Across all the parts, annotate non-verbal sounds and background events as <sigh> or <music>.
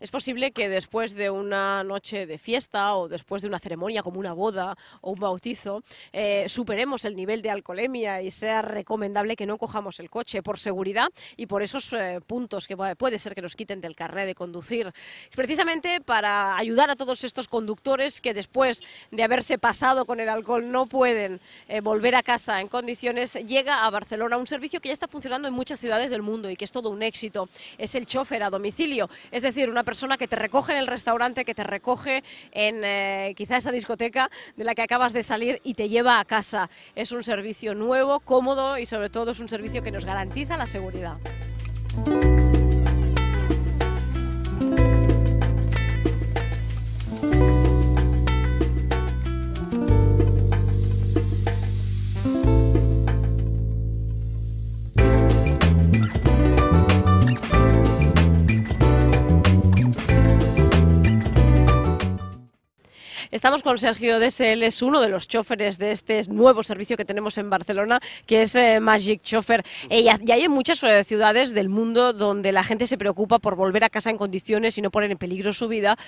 es posible que después de una noche de fiesta o después de una ceremonia como una boda o un bautizo, eh, superemos el nivel de alcoholemia y sea recomendable que no cojamos el coche por seguridad y por esos eh, puntos que puede ser que nos quiten del carnet de conducir. Precisamente para ayudar a todos estos conductores que después de haberse pasado con el alcohol no pueden eh, volver a casa en condiciones, llega a Barcelona un servicio que ya está funcionando en muchas ciudades del mundo y que es todo un éxito. Es el chofer a domicilio, es decir, una persona que te recoge en el restaurante, que te recoge en eh, quizá esa discoteca de la que acabas de salir y te lleva a casa. Es un servicio nuevo, cómodo y sobre todo es un servicio que nos garantiza la seguridad. Estamos con Sergio de él es uno de los choferes de este nuevo servicio que tenemos en Barcelona, que es eh, Magic chofer eh, y, hay en muchas eh, ciudades del mundo donde la gente se preocupa por volver a casa en condiciones y no poner en peligro su vida,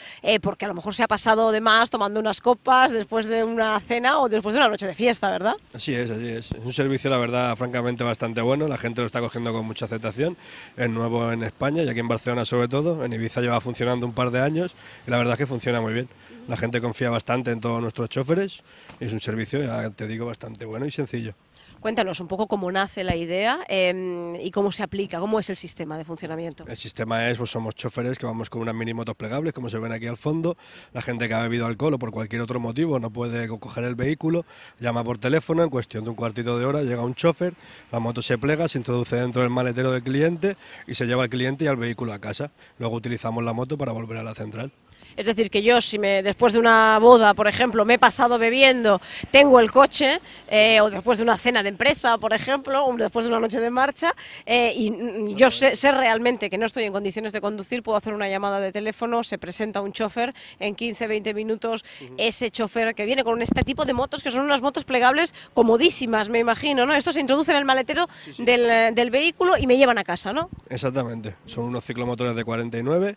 porque a lo mejor se ha pasado de más tomando unas copas después de una cena o después de una noche de fiesta, ¿verdad? Así es, así es. Es un servicio, la verdad, francamente bastante bueno. La gente lo está cogiendo con mucha aceptación. Es nuevo en España y aquí en Barcelona sobre todo. En Ibiza lleva funcionando un par de años y la verdad es que funciona muy bien. La gente confía bastante en todos nuestros choferes. Es un servicio, ya te digo, bastante bueno y sencillo. Cuéntanos un poco cómo nace la idea em, y cómo se aplica, cómo es el sistema de funcionamiento. El sistema es, pues somos choferes que vamos con unas mini motos plegables, como se ven aquí al fondo. La gente que ha bebido alcohol o por cualquier otro motivo no puede coger el vehículo, llama por teléfono, en cuestión de un cuartito de hora llega un chofer, la moto se plega, se introduce dentro del maletero del cliente y se lleva al cliente y al vehículo a casa. Luego utilizamos la moto para volver a la central. Es decir, que yo si me, después de una boda, por ejemplo, me he pasado bebiendo, tengo el coche eh, o después de una cena de empresa, por ejemplo, después de una noche de marcha, eh, y mm, yo sé, realmente que no estoy en condiciones de conducir, puedo hacer una llamada de teléfono, se presenta un chofer, en 15, 20 minutos ese chofer que viene con este tipo de motos, que son unas motos plegables comodísimas, me imagino, ¿no? Esto se introduce en el maletero eh, Del, vehículo y me llevan a casa, ¿no? Exactamente, son unos ciclomotores de 49.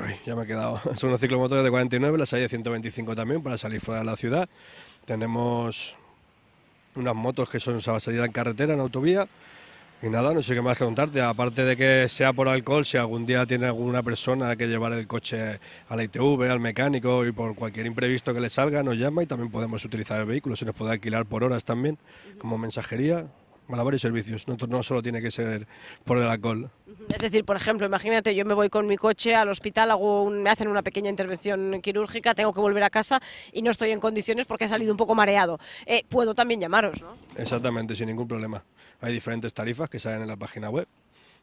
Ay, ya me he quedado. <laughs> Son unos ciclomotores de 49, las hay de 125 también para salir fuera de la ciudad. Tenemos unas motos que son, o salir salida en carretera, en autovía. Y nada, no sé qué más que contarte. Aparte de que sea por alcohol, si algún día tiene alguna persona que llevar el coche al la ITV, al mecánico y por cualquier imprevisto que le salga, nos llama y también podemos utilizar el vehículo. Se nos puede alquilar por horas también, como mensajería para varios servicios, no, solo tiene que ser por el alcohol. Es decir, por ejemplo, imagínate, yo me voy con mi coche al hospital, hago un, me hacen una pequeña intervención quirúrgica, tengo que volver a casa y no estoy en condiciones porque he salido un poco mareado. Eh, puedo también llamaros, ¿no? Exactamente, sin ningún problema. Hay diferentes tarifas que salen en la página web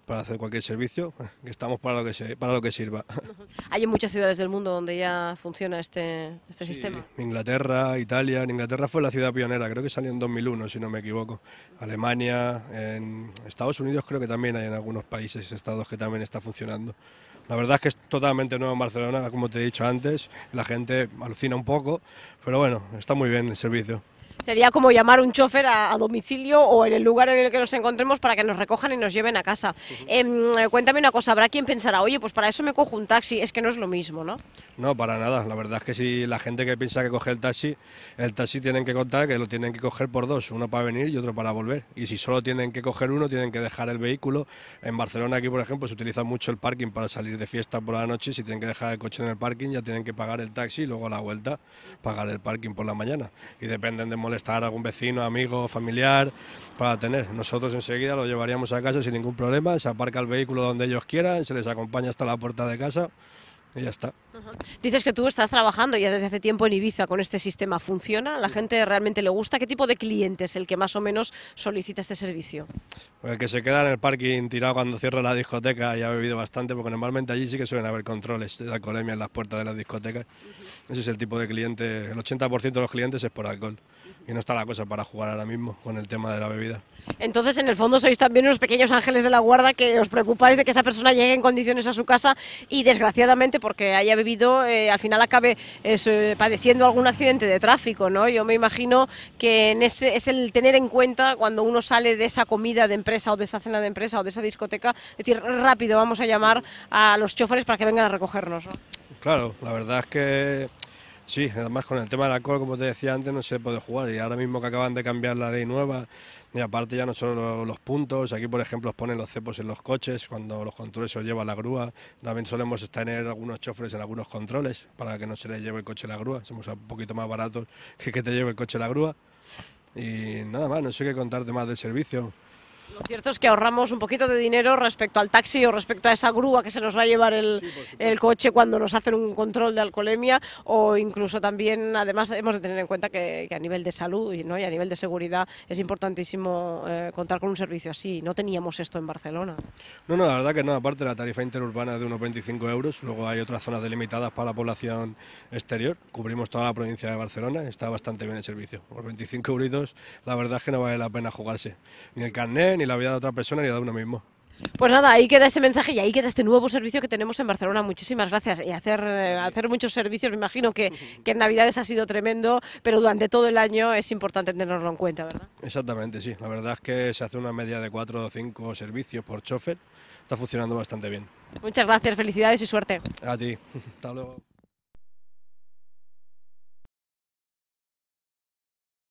para hacer cualquier servicio, <laughs> que estamos para lo que, para lo que sirva. <laughs> Hay muchas ciudades del mundo donde ya funciona este, este sistema. Inglaterra, Italia, en Inglaterra fue la ciudad pionera, creo que salió en 2001, si no me equivoco. Alemania, en Estados Unidos creo que también hay en algunos países, estados que también está funcionando. La verdad es que es totalmente nuevo en Barcelona, como te he dicho antes, la gente alucina un poco, pero bueno, está muy bien el servicio. Sería como llamar un chofer a, domicilio o en el lugar en el que nos encontremos para que nos recojan y nos lleven a casa. Em, cuéntame una cosa, habrá quien pensará, oye, pues para eso me cojo un taxi, es que no es lo mismo, ¿no? No, para nada. La verdad es que si la gente que piensa que coge el taxi, el taxi tienen que contar que lo tienen que coger por dos, uno para venir y otro para volver. Y si solo tienen que coger uno, tienen que dejar el vehículo. En Barcelona aquí, por ejemplo, se utiliza mucho el parking para salir de fiesta por la noche. Si tienen que dejar el coche en el parking, ya tienen que pagar el taxi y luego a la vuelta pagar el parking por la mañana. Y dependen de Estar a algún vecino, amigo, familiar para tener. Nosotros enseguida lo llevaríamos a casa sin ningún problema, se aparca el vehículo donde ellos quieran, se les acompaña hasta la puerta de casa y ya está. Dices que tú estás trabajando ya desde hace tiempo en Ibiza con este sistema. ¿Funciona? ¿La gente realmente le gusta? ¿Qué tipo de cliente es el que más o menos solicita este servicio? Pues el que se queda en el parking tirado cuando cierra la discoteca y ha bebido bastante, porque normalmente allí sí que suelen haber controles de alcoholemia en las puertas de las discotecas. Ese es el tipo de cliente. El 80% de los clientes es por alcohol y no está la cosa para jugar ahora mismo con el tema de la bebida. Entonces, en el fondo, sois también unos pequeños ángeles de la guarda que os preocupáis de que esa persona llegue en condiciones a su casa y, desgraciadamente, porque haya bebido, eh, al final acabe eh, padeciendo algún accidente de tráfico, ¿no? Yo me imagino que es el tener en cuenta cuando uno sale de esa comida de empresa o de esa cena de empresa o de esa discoteca, es decir, rápido vamos a llamar a los choferes para que vengan a recogernos, Claro, la verdad es que Sí, además con el tema del alcohol, como te decía antes, no se puede jugar. Y ahora mismo que acaban de cambiar la ley nueva, y aparte ya no solo los puntos, aquí por ejemplo os ponen los cepos en los coches, cuando los controles se los lleva la grúa. También solemos tener algunos chofres en algunos controles para que no se les lleve el coche la grúa. Somos un poquito más baratos <laughs> que que te lleve el coche la grúa. Y nada más, no sé qué contarte más del servicio. Lo cierto es que ahorramos un poquito de dinero respecto al taxi o respecto a esa grúa que se nos va a llevar el, coche cuando nos hacen un control de alcoholemia o incluso también, además, hemos de tener en cuenta que, a nivel de salud y, ¿no? y a nivel de seguridad es importantísimo eh, contar con un servicio así. No teníamos esto en Barcelona. No, no, la verdad que no. Aparte la tarifa interurbana de unos 25 euros, luego hay otras zonas delimitadas para la población exterior. Cubrimos toda la provincia de Barcelona, está bastante bien el servicio. Por 25 euros la verdad que no vale la pena jugarse. Ni el carnet, ni la vida de otra persona ni la de uno mismo. Pues nada, ahí queda ese mensaje y ahí queda este nuevo servicio que tenemos en Barcelona. Muchísimas gracias. Y hacer, eh, hacer muchos servicios, me imagino que, que en Navidades ha sido tremendo, pero durante todo el año es importante tenerlo en cuenta, ¿verdad? Exactamente, sí. La verdad es que se hace una media de cuatro o cinco servicios por chofer. Está funcionando bastante bien. Muchas gracias, felicidades y suerte. A ti. <laughs> Hasta luego.